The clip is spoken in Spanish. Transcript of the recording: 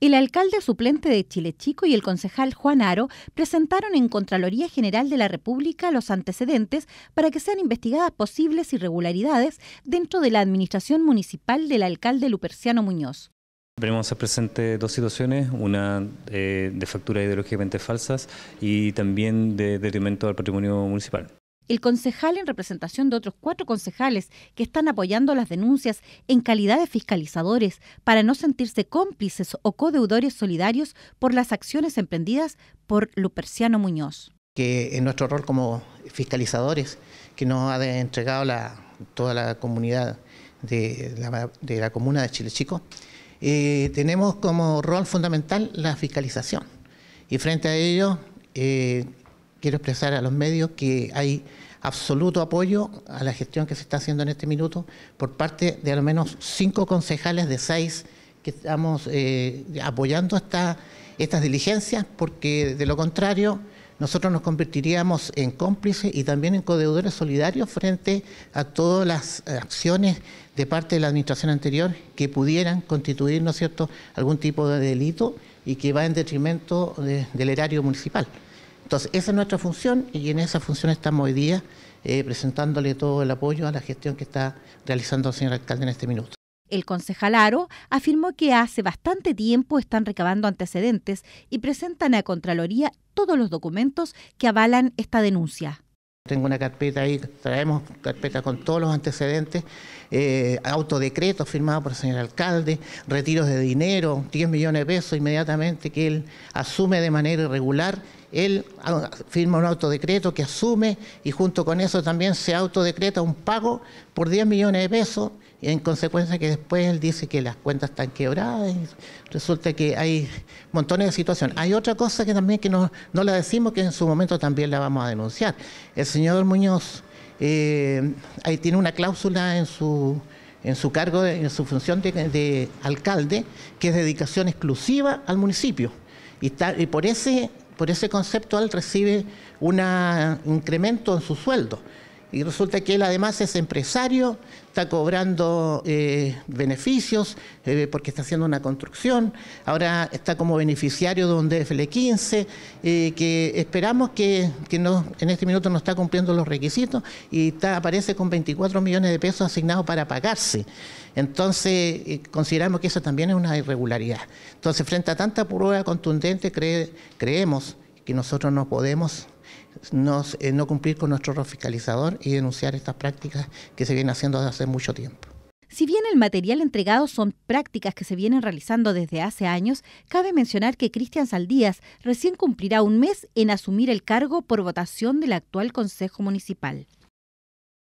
El alcalde suplente de Chile Chico y el concejal Juan Aro presentaron en Contraloría General de la República los antecedentes para que sean investigadas posibles irregularidades dentro de la administración municipal del alcalde Luperciano Muñoz. Tenemos a dos situaciones, una eh, de facturas ideológicamente falsas y también de detrimento al patrimonio municipal el concejal en representación de otros cuatro concejales que están apoyando las denuncias en calidad de fiscalizadores para no sentirse cómplices o codeudores solidarios por las acciones emprendidas por Luperciano Muñoz. Que en nuestro rol como fiscalizadores que nos ha entregado la, toda la comunidad de la, comuna de Chile Chico, eh, tenemos como rol fundamental la fiscalización. Y frente a ello, eh, quiero expresar a los medios que hay absoluto apoyo a la gestión que se está haciendo en este minuto por parte de al menos cinco concejales de seis que estamos eh, apoyando estas diligencias, porque de lo contrario nosotros nos convertiríamos en cómplices y también en codeudores solidarios frente a todas las acciones de parte de la administración anterior que pudieran constituir, ¿no cierto?, algún tipo de delito y que va en detrimento del erario municipal. Entonces, esa es nuestra función y en esa función estamos hoy día eh, presentándole todo el apoyo a la gestión que está realizando el señor alcalde en este minuto. El concejal Aro afirmó que hace bastante tiempo están recabando antecedentes y presentan a Contraloría todos los documentos que avalan esta denuncia. Tengo una carpeta ahí, traemos carpeta con todos los antecedentes, eh, autodecretos firmados por el señor alcalde, retiros de dinero, 10 millones de pesos inmediatamente que él asume de manera irregular él ah, firma un autodecreto que asume y junto con eso también se autodecreta un pago por 10 millones de pesos y en consecuencia que después él dice que las cuentas están quebradas y resulta que hay montones de situaciones. Hay otra cosa que también que no, no la decimos que en su momento también la vamos a denunciar. El señor Muñoz eh, ahí tiene una cláusula en su en su cargo, en su función de, alcalde, que es dedicación exclusiva al municipio. y, por ese por ese concepto él recibe un incremento en su sueldo. Y resulta que él además es empresario, está cobrando eh, beneficios eh, porque está haciendo una construcción, ahora está como beneficiario de un DFL15, eh, que esperamos que, en este minuto no está cumpliendo los requisitos y aparece con 24 millones de pesos asignados para pagarse. Entonces, consideramos que eso también es una irregularidad. Entonces, frente a tanta prueba contundente, creemos que nosotros no podemos eh, no cumplir con nuestro fiscalizador y denunciar estas prácticas que se vienen haciendo desde hace mucho tiempo. Si bien el material entregado son prácticas que se vienen realizando desde hace años, cabe mencionar que Cristian Saldías recién cumplirá un mes en asumir el cargo por votación del actual Consejo Municipal.